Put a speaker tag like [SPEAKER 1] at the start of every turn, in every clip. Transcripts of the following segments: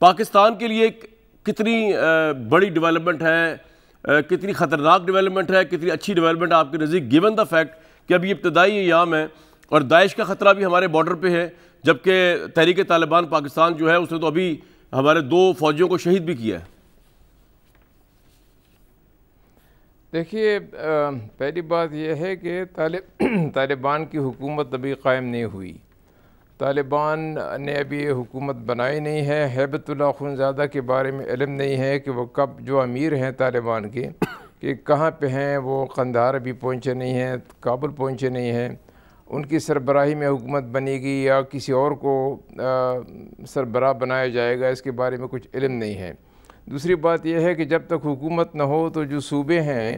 [SPEAKER 1] पाकिस्तान के लिए कितनी बड़ी डेवलपमेंट है कितनी ख़तरनाक डेवलपमेंट है कितनी अच्छी डेवलपमेंट आपके नज़दीक गिवन द फैक्ट कि अभी इब्तदाई याम है और दाइश का ख़तरा भी हमारे बॉर्डर पर है जबकि तहरीक तालिबान पाकिस्तान जो है उसने तो अभी हमारे दो फौजियों को शहीद भी किया है
[SPEAKER 2] देखिए पहली बात यह है कि तालिबान की हुकूमत अभी कायम नहीं हुई तालिबान ने अभी ये हुकूमत बनाई नहीं है हैबतुल्ला खुनजादा के बारे में इलम नहीं है कि वो कब जो अमीर हैं तालिबान के कि कहाँ पे हैं वो कंधार अभी पहुँचे नहीं हैं काबुल पहुँचे नहीं हैं उनकी सरबराही में हुकूमत बनेगी या किसी और को सरबराह बनाया जाएगा इसके बारे में कुछ इलम नहीं है दूसरी बात यह है कि जब तक हुकूमत ना हो तो जो सूबे हैं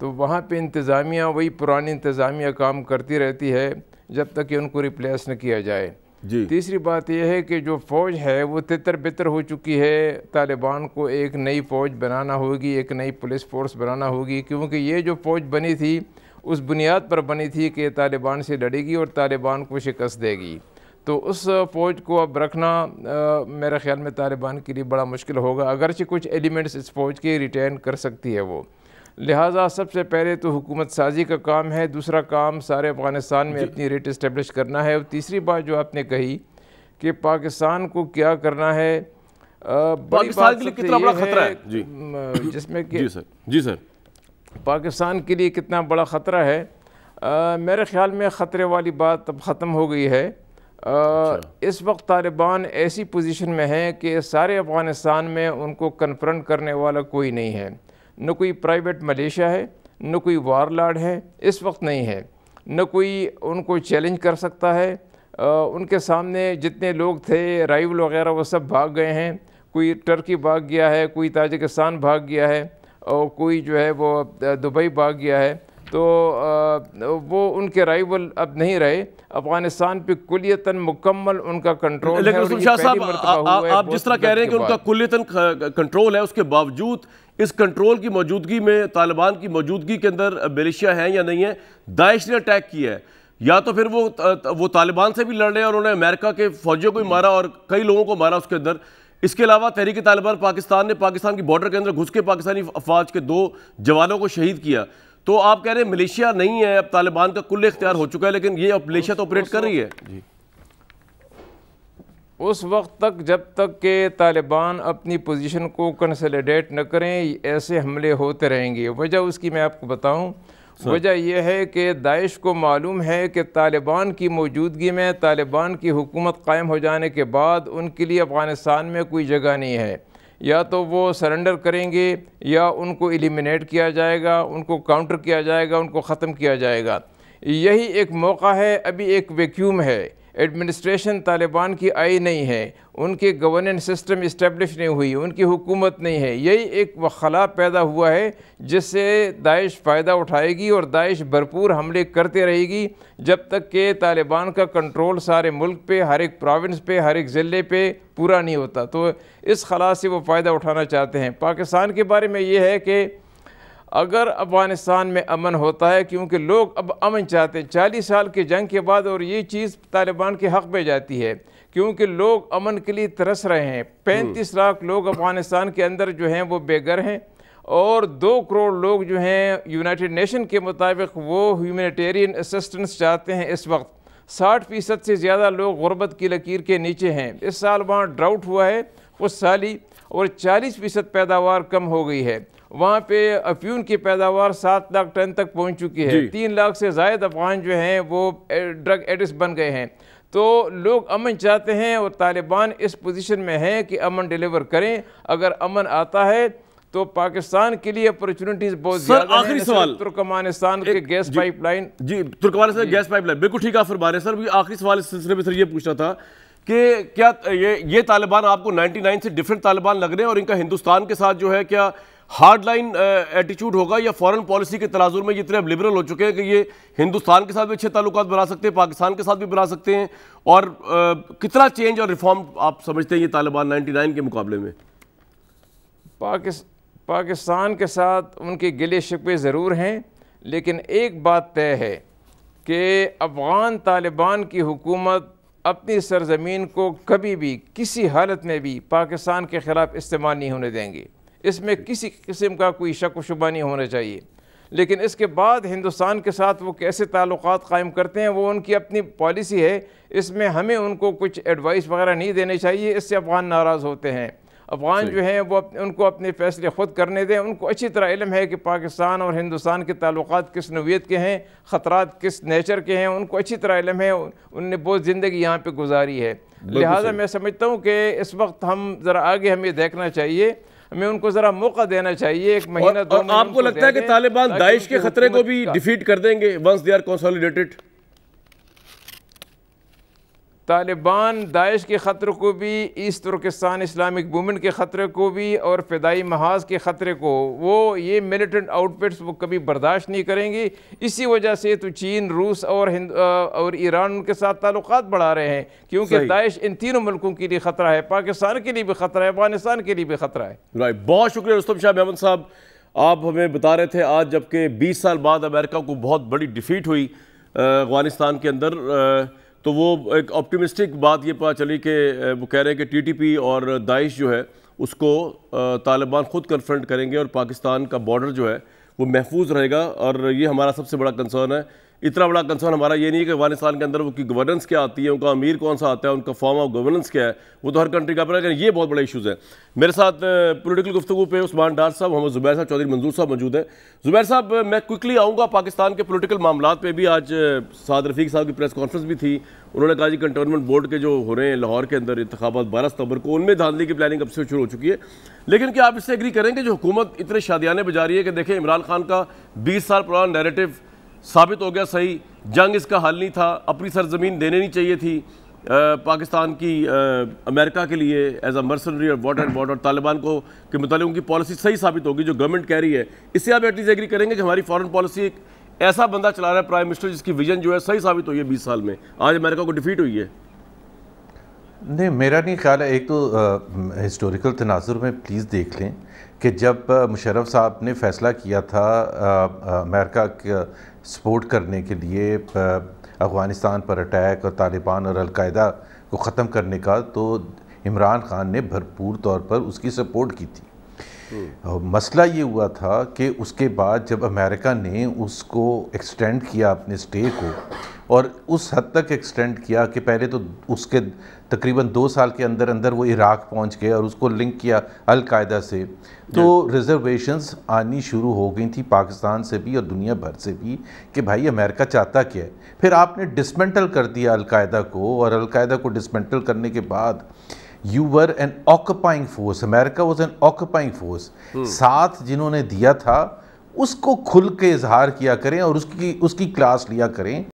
[SPEAKER 2] तो वहाँ पर इंतज़ामिया वही पुरानी इंतज़ामिया काम करती रहती है जब तक कि उनको रिप्लेस न किया जाए जी तीसरी बात यह है कि जो फ़ौज है वो तितर बितर हो चुकी है तालिबान को एक नई फ़ौज बनाना होगी एक नई पुलिस फोर्स बनाना होगी क्योंकि ये जो फ़ौज बनी थी उस बुनियाद पर बनी थी कि तालिबान से लड़ेगी और तालिबान को शिकस्त देगी तो उस फ़ौज को अब रखना आ, मेरे ख्याल में तालिबान के लिए बड़ा मुश्किल होगा अगरचे कुछ एलिमेंट्स इस फ़ौज के रिटेन कर सकती है वो लिहाजा सबसे पहले तो हुकूमत साजी का काम है दूसरा काम सारे अफ़गानिस्तान में अपनी रेट इस्टेब्लिश करना है और तीसरी बात जो आपने कही कि पाकिस्तान को क्या करना है के लिए कितना बड़ा खतरा है जी
[SPEAKER 1] जिसमें कि जी सर जी सर
[SPEAKER 2] पाकिस्तान के लिए कितना बड़ा ख़तरा है आ, मेरे ख्याल में ख़तरे वाली बात अब ख़त्म हो गई है आ, अच्छा। इस वक्त तालिबान ऐसी पोजीशन में हैं कि सारे अफ़गानिस्तान में उनको कन्फ्रंट करने वाला कोई नहीं है न कोई प्राइवेट मलेशिया है न कोई वार लाड है इस वक्त नहीं है न कोई उनको चैलेंज कर सकता है आ, उनके सामने जितने लोग थे राइवल वगैरह वो सब भाग गए हैं कोई टर्की भाग गया है कोई ताजिकिस्तान भाग गया है और कोई जो है वो दुबई भाग गया है तो वो उनके राइवल अब नहीं रहे अफगानिस्तान पे कुलियतन मुकम्मल उनका कंट्रोल लेकिन है लेकिन आप, आप जिस तरह कह रहे हैं कि उनका
[SPEAKER 1] कुलियतन कंट्रोल है उसके बावजूद इस कंट्रोल की मौजूदगी में तालिबान की मौजूदगी के अंदर मलेशिया है या नहीं है दाइश ने अटैक किया है या तो फिर वो वो तालिबान से भी लड़ रहे हैं और उन्होंने अमेरिका के फौजियों को भी मारा और कई लोगों को मारा उसके अंदर इसके अलावा तहरीक तालिबान पाकिस्तान ने पाकिस्तान की बॉर्डर के अंदर घुस के पाकिस्तानी अफवाज के दो जवानों को शहीद किया तो आप कह रहे हैं मलेशिया नहीं है अब तालिबान का कुल इख्तियार हो चुका है लेकिन ये अब मलेशिया तो ऑपरेट कर रही है जी उस वक्त तक जब तक के
[SPEAKER 2] तालिबान अपनी पोजीशन को कंसलीडेट न करें ऐसे हमले होते रहेंगे वजह उसकी मैं आपको बताऊं वजह यह है कि दाइश को मालूम है कि तालिबान की मौजूदगी में तालिबान की हुकूमत कायम हो जाने के बाद उनके लिए अफ़गानिस्तान में कोई जगह नहीं है या तो वो सरेंडर करेंगे या उनको एलिमिनेट किया जाएगा उनको काउंटर किया जाएगा उनको ख़त्म किया जाएगा यही एक मौका है अभी एक वैक्यूम है एडमिनिस्ट्रेशन तालिबान की आई नहीं है उनके गवर्नेंस सिस्टम इस्टेब्लिश नहीं हुई उनकी हुकूमत नहीं है यही एक वखला पैदा हुआ है जिससे दाइश फ़ायदा उठाएगी और दाइश भरपूर हमले करते रहेगी जब तक के तालिबान का कंट्रोल सारे मुल्क पे हर एक प्रोविंस पे हर एक ज़िले पे पूरा नहीं होता तो इस खला से वो फ़ायदा उठाना चाहते हैं पाकिस्तान के बारे में ये है कि अगर अफ़गानिस्तान में अमन होता है क्योंकि लोग अब अमन चाहते हैं चालीस साल के जंग के बाद और ये चीज़ तालिबान के हक़ में जाती है क्योंकि लोग अमन के लिए तरस रहे हैं पैंतीस हम्म। लाख लोग अफ़गानिस्तान के अंदर जो हैं वो बेघर हैं और दो करोड़ लोग जो हैं यूनाइटेड नेशन के मुताबिक वो ह्यूमेटेरियन असिस्टेंस चाहते हैं इस वक्त साठ फ़ीसद से ज़्यादा लोग गुरबत की लकीर के नीचे हैं इस साल वहाँ ड्राउट हुआ है उस साली और चालीस फ़ीसद पैदावार कम हो गई है वहाँ पे अफ्यून की पैदावार सात लाख टन तक पहुँच चुकी है तीन लाख से जायद अफगान जो हैं वो ड्रग एडिस बन गए हैं तो लोग अमन चाहते हैं और तालिबान इस पोजीशन में हैं कि अमन डिलीवर करें अगर अमन आता है तो पाकिस्तान के लिए अपॉर्चुनिटीज बहुत सर आखिरी सवाल
[SPEAKER 1] तुर्कमानिस्तान के गैस पाइपलाइन जी तुर्कमानिस्तान गैस पाइपलाइन बिल्कुल ठीक आफर बारे सर आखिरी सवाल इस सिलसिले में सर ये पूछना था कि क्या ये ये तालिबान आपको 99 से डिफरेंट तालिबान लग रहे हैं और इनका हिंदुस्तान के साथ जो है क्या हार्ड लाइन एटीट्यूड होगा या फॉरेन पॉलिसी के तनाजुर में जितने अब लिबरल हो चुके हैं कि ये हिंदुस्तान के साथ भी अच्छे ताल्लुक बना सकते हैं पाकिस्तान के साथ भी बना सकते हैं और आ, uh, कितना चेंज और रिफॉर्म आप समझते हैं ये तालिबान 99 के मुकाबले में पाकिस् पाकिस्तान के साथ उनके गिले
[SPEAKER 2] शिकवे ज़रूर हैं लेकिन एक बात तय है कि अफ़गान तालिबान की हुकूमत अपनी सरजमीन को कभी भी किसी हालत में भी पाकिस्तान के ख़िलाफ़ इस्तेमाल नहीं होने देंगे इसमें किसी किस्म का कोई शक व शुबा नहीं होना चाहिए लेकिन इसके बाद हिंदुस्तान के साथ वो कैसे ताल्लुकात कायम करते हैं वो उनकी अपनी पॉलिसी है इसमें हमें उनको कुछ एडवाइस वगैरह नहीं देने चाहिए इससे अफ़गान नाराज़ होते हैं अफ़गान जो हैं वो अपने उनको अपने फ़ैसले ख़ुद करने दें उनको अच्छी तरह इलम है कि पाकिस्तान और हिंदुस्तान के ताल्लुकात किस नवीत के हैं ख़तरा किस नेचर के हैं उनको अच्छी तरह इलम है उनने बहुत ज़िंदगी यहाँ पर गुजारी है लिहाजा मैं समझता हूँ कि इस वक्त हम ज़रा आगे हमें देखना चाहिए हमें उनको ज़रा मौका देना चाहिए एक महीना दो आपको लगता है कि तालिबान दाइश के खतरे को भी
[SPEAKER 1] डिफीट कर देंगे once they are consolidated
[SPEAKER 2] Taliban Daesh के ख़तरे को भी ईस्ट तुर्किस्तान इस्लामिक मूवमेंट के ख़तरे को भी और फ़दाई महाज के ख़तरे को वो ये मिलिटेंट आउटफिट्स वो कभी बर्दाश्त नहीं करेंगी इसी वजह से तो चीन रूस और हिंद और ईरान उनके साथ ताल्लुक बढ़ा रहे हैं क्योंकि दाइश इन तीनों मुल्कों के लिए ख़तरा है पाकिस्तान के लिए भी ख़तरा
[SPEAKER 1] है अफगानिस्तान के लिए भी ख़तरा है राइट बहुत शुक्रिया रुस्तम शाह महमद साहब आप हमें बता रहे थे आज जबकि बीस साल बाद अमेरिका को बहुत बड़ी डिफीट हुई अफगानिस्तान के अंदर तो वो एक ऑप्टिमिस्टिक बात ये पता चली कि वो कह रहे हैं कि टीटीपी और दाइश जो है उसको तालिबान ख़ुद कन्फ्रंट करेंगे और पाकिस्तान का बॉर्डर जो है वो महफूज रहेगा और ये हमारा सबसे बड़ा कंसर्न है इतना बड़ा कंसर्न हमारा ये नहीं है कि अफगानिस्तान के अंदर उनकी गवर्नेंस क्या आती है उनका अमीर कौन सा आता है उनका फॉर्म ऑफ गवर्नेंस क्या है वो तो हर कंट्री का अपना ये बहुत बड़े इशूज़ हैं मेरे साथ पोलिटिकल गुफ्तु पे उस्मान डार साहब मोहम्मद जुबैर साहब चौधरी मंजूर साहब मौजूद हैं जुबैर साहब मैं क्विकली आऊँगा पाकिस्तान के पोलिटिकल मामला पर भी आज साद रफीक साहब की प्रेस कॉन्फ्रेंस भी थी उन्होंने कहा कि कंटोनमेंट बोर्ड के जो हो रहे हैं लाहौर के अंदर इंतबात बारह सितंबर को उनमें धांधली की प्लानिंग अब से शुरू हो चुकी है लेकिन क्या आप इससे एग्री करेंगे जो हुकूमत इतने शादियाने बजा रही है कि देखें इमरान खान का बीस साल पुराना नैरेटिव साबित हो गया सही जंग इसका हल नहीं था अपनी सरजमीन देने नहीं चाहिए थी आ, पाकिस्तान की आ, अमेरिका के लिए एज अ मर्सनरी और वॉटर एंड और तालिबान को के मतलब उनकी पॉलिसी सही साबित होगी जो गवर्नमेंट कह रही है इससे आप एटलीस्ट एग्री करेंगे कि हमारी फॉरेन पॉलिसी एक ऐसा बंदा चला रहा है प्राइम मिनिस्टर जिसकी विजन जो है सही साबित हुई है बीस साल में आज अमेरिका को डिफीट हुई है
[SPEAKER 3] नहीं मेरा नहीं ख्याल है एक तो हिस्टोरिकल तनाजुर में प्लीज़ देख लें कि जब मुशरफ साहब ने फ़ैसला किया था अमेरिका सपोर्ट करने के लिए अफ़गानिस्तान पर अटैक और तालिबान और अलकायदा को ख़त्म करने का तो इमरान खान ने भरपूर तौर पर उसकी सपोर्ट की थी हम्म। मसला ये हुआ था कि उसके बाद जब अमेरिका ने उसको एक्सटेंड किया अपने स्टे को और उस हद तक एक्सटेंड किया कि पहले तो उसके तकरीबन दो साल के अंदर अंदर वो इराक़ पहुंच गए और उसको लिंक किया अलकायदा से तो रिजर्वेशंस आनी शुरू हो गई थी पाकिस्तान से भी और दुनिया भर से भी कि भाई अमेरिका चाहता क्या है फिर आपने डिसमेंटल कर दिया अलकायदा को और अलकायदा को डिसमेंटल करने के बाद you were an occupying force America was an occupying force साथ जिन्होंने दिया था उसको खुल के इजहार किया करें और उसकी उसकी क्लास लिया करें